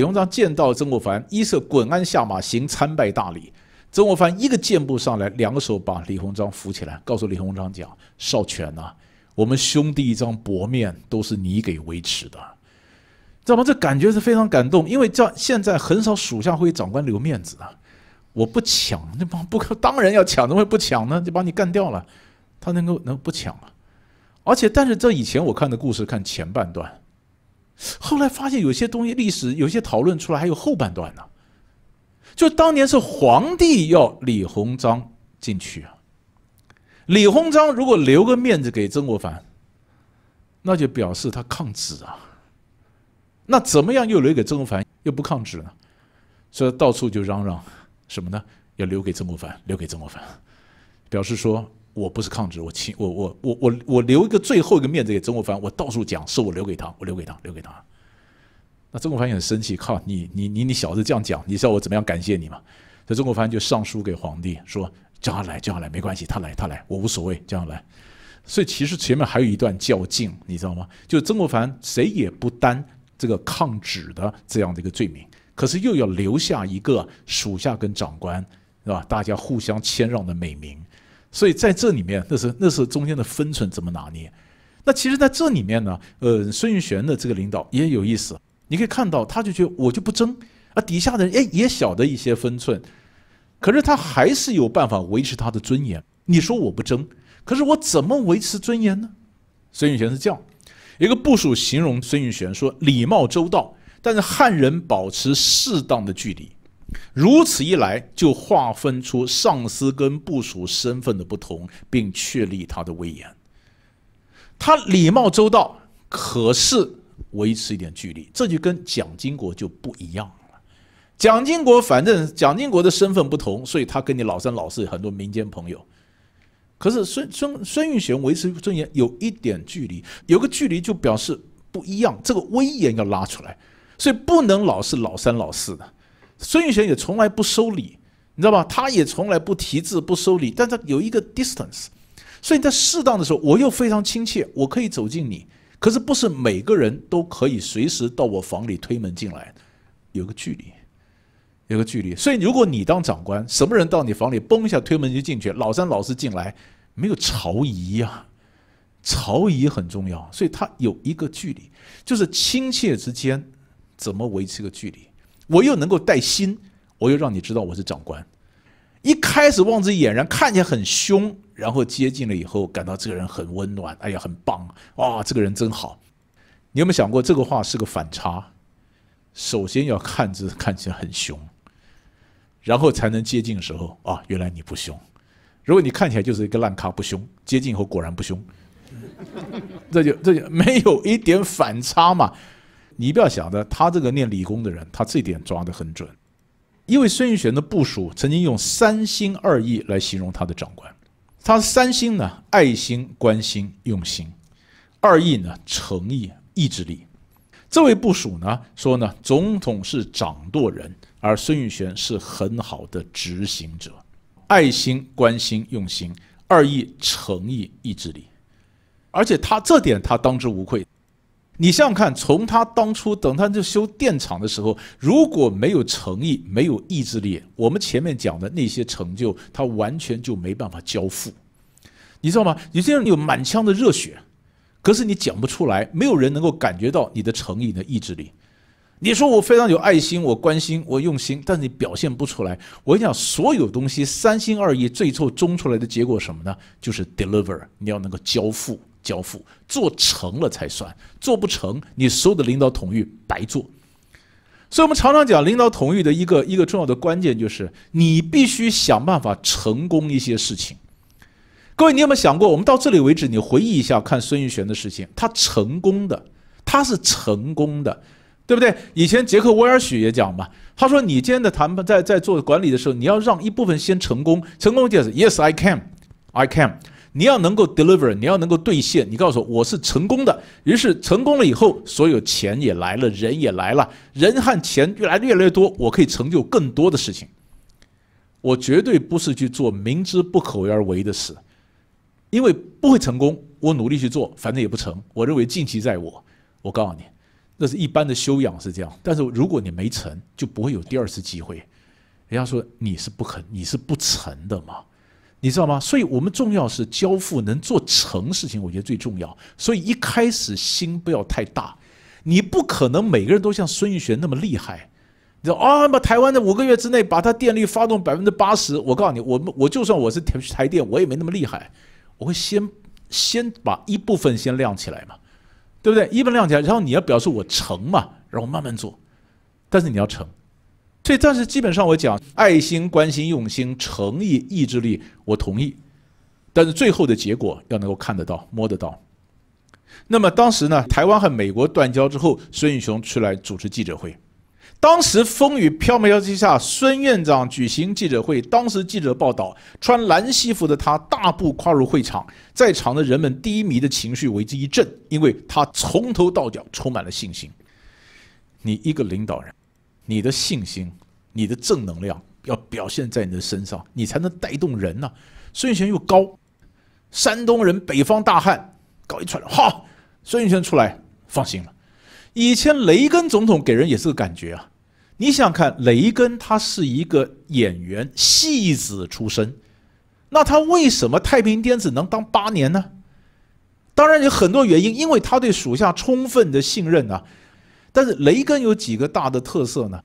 李鸿章见到曾国藩，衣色滚鞍下马，行参拜大礼。曾国藩一个箭步上来，两手把李鸿章扶起来，告诉李鸿章讲：“少权呐，我们兄弟一张薄面，都是你给维持的，知道吗？”这感觉是非常感动，因为这现在很少属下会给长官留面子啊。我不抢，那帮不可，当然要抢，怎么会不抢呢？就把你干掉了。他能够能不抢啊？而且，但是这以前我看的故事，看前半段。后来发现有些东西历史有些讨论出来还有后半段呢，就当年是皇帝要李鸿章进去啊，李鸿章如果留个面子给曾国藩，那就表示他抗旨啊，那怎么样又留给曾国藩又不抗旨呢？所以到处就嚷嚷什么呢？要留给曾国藩，留给曾国藩，表示说。我不是抗旨，我请我我我我我留一个最后一个面子给曾国藩，我到处讲是我留给他，我留给他，留给他。那曾国藩也很生气，靠你你你你小子这样讲，你知道我怎么样感谢你吗？这曾国藩就上书给皇帝说叫他来叫他来没关系，他来他来我无所谓叫他来。所以其实前面还有一段较劲，你知道吗？就曾国藩谁也不担这个抗旨的这样的一个罪名，可是又要留下一个属下跟长官是吧？大家互相谦让的美名。所以在这里面，那是那是中间的分寸怎么拿捏？那其实在这里面呢，呃，孙运玄的这个领导也有意思。你可以看到，他就觉得我就不争啊，底下的人哎也晓得一些分寸，可是他还是有办法维持他的尊严。你说我不争，可是我怎么维持尊严呢？孙运玄是这样，一个部署形容孙运玄说：礼貌周到，但是汉人保持适当的距离。如此一来，就划分出上司跟部属身份的不同，并确立他的威严。他礼貌周到，可是维持一点距离，这就跟蒋经国就不一样了。蒋经国反正蒋经国的身份不同，所以他跟你老三老四很多民间朋友。可是孙孙孙运璇维持尊严，有一点距离，有个距离就表示不一样，这个威严要拉出来，所以不能老是老三老四的。孙玉璇也从来不收礼，你知道吧？他也从来不提字不收礼，但他有一个 distance，所以在适当的时候，我又非常亲切，我可以走近你，可是不是每个人都可以随时到我房里推门进来，有个距离，有个距离。所以如果你当长官，什么人到你房里，嘣一下推门就进去，老三老四进来，没有朝仪呀，朝仪很重要，所以他有一个距离，就是亲切之间怎么维持个距离。我又能够带心，我又让你知道我是长官。一开始望着俨然，看起来很凶，然后接近了以后，感到这个人很温暖。哎呀，很棒啊，这个人真好。你有没有想过，这个话是个反差？首先要看着看起来很凶，然后才能接近的时候啊，原来你不凶。如果你看起来就是一个烂咖，不凶，接近后果然不凶，这就这就没有一点反差嘛。你不要想着他这个念理工的人，他这点抓得很准。因为孙玉璇的部署曾经用“三心二意”来形容他的长官。他三心呢：爱心、关心、用心；二意呢：诚意、意志力。这位部署呢说呢：总统是掌舵人，而孙玉璇是很好的执行者。爱心、关心、用心；二意、诚意、意志力。而且他这点，他当之无愧。你想想看，从他当初等他就修电厂的时候，如果没有诚意、没有意志力，我们前面讲的那些成就，他完全就没办法交付，你知道吗？你这样有满腔的热血，可是你讲不出来，没有人能够感觉到你的诚意、的意志力。你说我非常有爱心，我关心，我用心，但是你表现不出来。我跟你讲所有东西三心二意，最终终出来的结果什么呢？就是 deliver，你要能够交付。交付做成了才算，做不成你所有的领导统御白做。所以我们常常讲，领导统御的一个一个重要的关键就是，你必须想办法成功一些事情。各位，你有没有想过，我们到这里为止，你回忆一下，看孙玉璇的事情，他成功的，他是成功的，对不对？以前杰克威尔许也讲嘛，他说你今天的谈判，在在做管理的时候，你要让一部分先成功，成功就是 Yes I can，I can。你要能够 deliver，你要能够兑现，你告诉我我是成功的。于是成功了以后，所有钱也来了，人也来了，人和钱越来越来越多，我可以成就更多的事情。我绝对不是去做明知不可为而为的事，因为不会成功。我努力去做，反正也不成。我认为运气在我。我告诉你，那是一般的修养是这样。但是如果你没成，就不会有第二次机会。人家说你是不肯，你是不成的嘛。你知道吗？所以我们重要是交付能做成事情，我觉得最重要。所以一开始心不要太大，你不可能每个人都像孙玉玄那么厉害。你说啊，把台湾的五个月之内把它电力发动百分之八十，我告诉你，我我就算我是台台电，我也没那么厉害。我会先先把一部分先亮起来嘛，对不对？一部分亮起来，然后你要表示我成嘛，然后慢慢做，但是你要成。所以，但是基本上我讲爱心、关心、用心、诚意、意志力，我同意。但是最后的结果要能够看得到、摸得到。那么当时呢，台湾和美国断交之后，孙运雄出来主持记者会。当时风雨飘渺之下，孙院长举行记者会。当时记者报道，穿蓝西服的他大步跨入会场，在场的人们低迷的情绪为之一振，因为他从头到脚充满了信心。你一个领导人，你的信心。你的正能量要表现在你的身上，你才能带动人呢。孙权又高，山东人，北方大汉，搞一出来，哈，孙权出来，放心了。以前雷根总统给人也是个感觉啊，你想想看，雷根他是一个演员、戏子出身，那他为什么太平天子能当八年呢？当然有很多原因，因为他对属下充分的信任啊。但是雷根有几个大的特色呢？